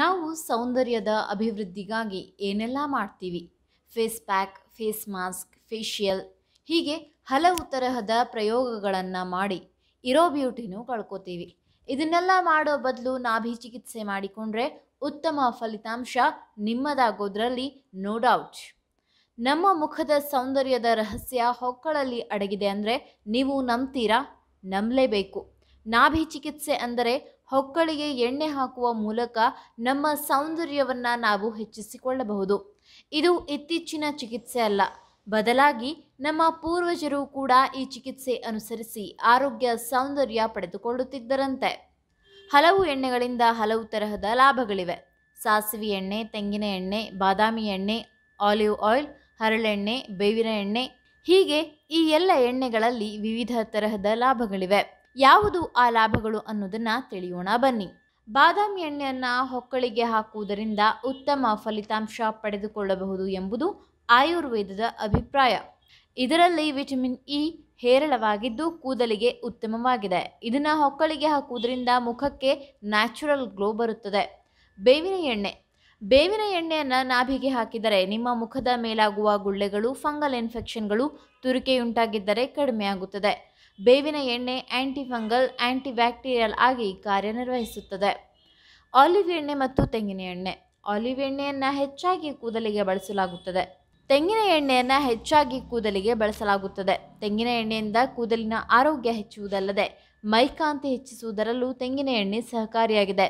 ನಾವು ಸೌಂದರ್ಯದ ಅಭಿವೃದ್ಧಿಗಾಗಿ ಏನೆಲ್ಲ ಮಾಡ್ತೀವಿ face pack face mask facial ಹೀಗೆ ಹಲವು ತರಹದ ಪ್ರಯೋಗಗಳನ್ನು ಮಾಡಿ ಇರೋ ಬ್ಯೂಟಿನೂ ಕಳ್ಕೊತೀವಿ ಇದನ್ನೆಲ್ಲ ಮಾಡೋ ಬದಲು ನಾಭಿ ಚಿಕಿತ್ಸೆ ಮಾಡಿಕೊಂಡ್ರೆ ಉತ್ತಮ ಫಲಿತಾಂಶ ನಿಮ್ಮದಾಗೋದ್ರಲ್ಲಿ ನೋ ಡೌಟ್ ನಮ್ಮ ಮುಖದ ಸೌಂದರ್ಯದ ರಹಸ್ಯ ಹೊಕ್ಕಳಲ್ಲಿ ಅಡಗಿದೆ ಅಂದರೆ ನೀವು ನಂಬ್ತೀರಾ ನಂಬಲೇಬೇಕು ನಾಭಿ ಚಿಕಿತ್ಸೆ ಅಂದರೆ ಹೊಕ್ಕಳಿಗೆ ಎಣ್ಣೆ ಹಾಕುವ ಮೂಲಕ ನಮ್ಮ ಸೌಂದರ್ಯವನ್ನು ನಾವು ಹೆಚ್ಚಿಸಿಕೊಳ್ಳಬಹುದು ಇದು ಇತ್ತೀಚಿನ ಚಿಕಿತ್ಸೆ ಅಲ್ಲ ಬದಲಾಗಿ ನಮ್ಮ ಪೂರ್ವಜರು ಕೂಡ ಈ ಚಿಕಿತ್ಸೆ ಅನುಸರಿಸಿ ಆರೋಗ್ಯ ಸೌಂದರ್ಯ ಪಡೆದುಕೊಳ್ಳುತ್ತಿದ್ದರಂತೆ ಹಲವು ಎಣ್ಣೆಗಳಿಂದ ಹಲವು ತರಹದ ಲಾಭಗಳಿವೆ ಸಾಸಿವೆ ಎಣ್ಣೆ ತೆಂಗಿನ ಎಣ್ಣೆ ಬಾದಾಮಿ ಎಣ್ಣೆ ಆಲಿವ್ ಆಯಿಲ್ ಹರಳೆಣ್ಣೆ ಬೇವಿನ ಎಣ್ಣೆ ಹೀಗೆ ಈ ಎಲ್ಲ ಎಣ್ಣೆಗಳಲ್ಲಿ ವಿವಿಧ ತರಹದ ಲಾಭಗಳಿವೆ ಯಾವುದು ಆ ಲಾಭಗಳು ಅನ್ನೋದನ್ನು ತಿಳಿಯೋಣ ಬನ್ನಿ ಬಾದಾಮಿ ಎಣ್ಣೆಯನ್ನು ಹೊಕ್ಕಳಿಗೆ ಹಾಕುವುದರಿಂದ ಉತ್ತಮ ಫಲಿತಾಂಶ ಪಡೆದುಕೊಳ್ಳಬಹುದು ಎಂಬುದು ಆಯುರ್ವೇದದ ಅಭಿಪ್ರಾಯ ಇದರಲ್ಲಿ ವಿಟಮಿನ್ ಇ ಹೇರಳವಾಗಿದ್ದು ಕೂದಲಿಗೆ ಉತ್ತಮವಾಗಿದೆ ಇದನ್ನು ಹೊಕ್ಕಳಿಗೆ ಹಾಕುವುದರಿಂದ ಮುಖಕ್ಕೆ ನ್ಯಾಚುರಲ್ ಗ್ಲೋ ಬರುತ್ತದೆ ಬೇವಿನ ಎಣ್ಣೆ ಬೇವಿನ ಎಣ್ಣೆಯನ್ನು ನಾಭಿಗೆ ಹಾಕಿದರೆ ನಿಮ್ಮ ಮುಖದ ಮೇಲಾಗುವ ಗುಳ್ಳೆಗಳು ಫಂಗಲ್ ಇನ್ಫೆಕ್ಷನ್ಗಳು ತುರಿಕೆಯುಂಟಾಗಿದ್ದರೆ ಕಡಿಮೆಯಾಗುತ್ತದೆ ಬೇವಿನ ಎಣ್ಣೆ ಆ್ಯಂಟಿಫಂಗಲ್ ಬ್ಯಾಕ್ಟೀರಿಯಲ್ ಆಗಿ ಕಾರ್ಯನಿರ್ವಹಿಸುತ್ತದೆ ಆಲಿವ್ ಎಣ್ಣೆ ಮತ್ತು ತೆಂಗಿನ ಎಣ್ಣೆ ಆಲಿವ್ ಎಣ್ಣೆಯನ್ನು ಹೆಚ್ಚಾಗಿ ಕೂದಲಿಗೆ ಬಳಸಲಾಗುತ್ತದೆ ತೆಂಗಿನ ಎಣ್ಣೆಯನ್ನು ಹೆಚ್ಚಾಗಿ ಕೂದಲಿಗೆ ಬಳಸಲಾಗುತ್ತದೆ ತೆಂಗಿನ ಎಣ್ಣೆಯಿಂದ ಕೂದಲಿನ ಆರೋಗ್ಯ ಹೆಚ್ಚುವುದಲ್ಲದೆ ಮೈಕಾಂತಿ ಹೆಚ್ಚಿಸುವುದರಲ್ಲೂ ತೆಂಗಿನ ಎಣ್ಣೆ ಸಹಕಾರಿಯಾಗಿದೆ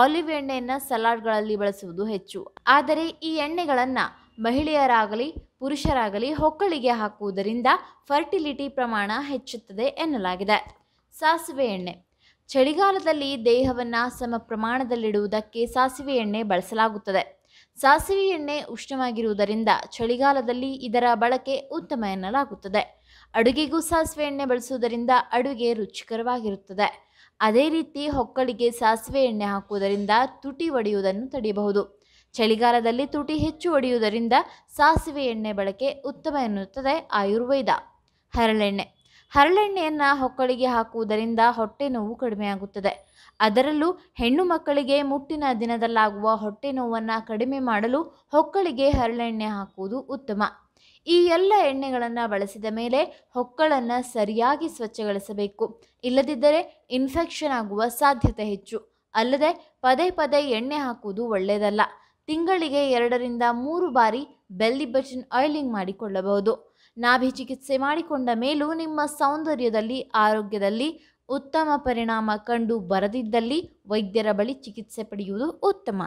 ಆಲಿವ್ ಎಣ್ಣೆಯನ್ನು ಸಲಾಡ್ಗಳಲ್ಲಿ ಬಳಸುವುದು ಹೆಚ್ಚು ಆದರೆ ಈ ಎಣ್ಣೆಗಳನ್ನು ಮಹಿಳೆಯರಾಗಲಿ ಪುರುಷರಾಗಲಿ ಹೊಕ್ಕಳಿಗೆ ಹಾಕುವುದರಿಂದ ಫರ್ಟಿಲಿಟಿ ಪ್ರಮಾಣ ಹೆಚ್ಚುತ್ತದೆ ಎನ್ನಲಾಗಿದೆ ಸಾಸಿವೆ ಎಣ್ಣೆ ಚಳಿಗಾಲದಲ್ಲಿ ದೇಹವನ್ನು ಸಮ ಪ್ರಮಾಣದಲ್ಲಿಡುವುದಕ್ಕೆ ಸಾಸಿವೆ ಎಣ್ಣೆ ಬಳಸಲಾಗುತ್ತದೆ ಸಾಸಿವೆ ಎಣ್ಣೆ ಉಷ್ಣವಾಗಿರುವುದರಿಂದ ಚಳಿಗಾಲದಲ್ಲಿ ಇದರ ಬಳಕೆ ಉತ್ತಮ ಎನ್ನಲಾಗುತ್ತದೆ ಅಡುಗೆಗೂ ಸಾಸಿವೆ ಎಣ್ಣೆ ಬಳಸುವುದರಿಂದ ಅಡುಗೆ ರುಚಿಕರವಾಗಿರುತ್ತದೆ ಅದೇ ರೀತಿ ಹೊಕ್ಕಳಿಗೆ ಸಾಸಿವೆ ಎಣ್ಣೆ ಹಾಕುವುದರಿಂದ ತುಟಿ ಒಡೆಯುವುದನ್ನು ತಡೆಯಬಹುದು ಚಳಿಗಾಲದಲ್ಲಿ ತುಟಿ ಹೆಚ್ಚು ಒಡೆಯುವುದರಿಂದ ಸಾಸಿವೆ ಎಣ್ಣೆ ಬಳಕೆ ಉತ್ತಮ ಎನ್ನುತ್ತದೆ ಆಯುರ್ವೇದ ಹರಳೆಣ್ಣೆ ಹರಳೆಣ್ಣೆಯನ್ನು ಹೊಕ್ಕಳಿಗೆ ಹಾಕುವುದರಿಂದ ಹೊಟ್ಟೆ ನೋವು ಕಡಿಮೆಯಾಗುತ್ತದೆ ಅದರಲ್ಲೂ ಹೆಣ್ಣು ಮಕ್ಕಳಿಗೆ ಮುಟ್ಟಿನ ದಿನದಲ್ಲಾಗುವ ಹೊಟ್ಟೆ ನೋವನ್ನು ಕಡಿಮೆ ಮಾಡಲು ಹೊಕ್ಕಳಿಗೆ ಹರಳೆಣ್ಣೆ ಹಾಕುವುದು ಉತ್ತಮ ಈ ಎಲ್ಲ ಎಣ್ಣೆಗಳನ್ನು ಬಳಸಿದ ಮೇಲೆ ಹೊಕ್ಕಳನ್ನು ಸರಿಯಾಗಿ ಸ್ವಚ್ಛಗೊಳಿಸಬೇಕು ಇಲ್ಲದಿದ್ದರೆ ಇನ್ಫೆಕ್ಷನ್ ಆಗುವ ಸಾಧ್ಯತೆ ಹೆಚ್ಚು ಅಲ್ಲದೆ ಪದೇ ಪದೇ ಎಣ್ಣೆ ಹಾಕುವುದು ಒಳ್ಳೆಯದಲ್ಲ ತಿಂಗಳಿಗೆ ಎರಡರಿಂದ ಮೂರು ಬಾರಿ ಬೆಲ್ಲಿ ಬಟನ್ ಆಯಿಲಿಂಗ್ ಮಾಡಿಕೊಳ್ಳಬಹುದು ನಾಭಿ ಚಿಕಿತ್ಸೆ ಮಾಡಿಕೊಂಡ ಮೇಲೂ ನಿಮ್ಮ ಸೌಂದರ್ಯದಲ್ಲಿ ಆರೋಗ್ಯದಲ್ಲಿ ಉತ್ತಮ ಪರಿಣಾಮ ಕಂಡು ಬರದಿದ್ದಲ್ಲಿ ವೈದ್ಯರ ಬಳಿ ಚಿಕಿತ್ಸೆ ಪಡೆಯುವುದು ಉತ್ತಮ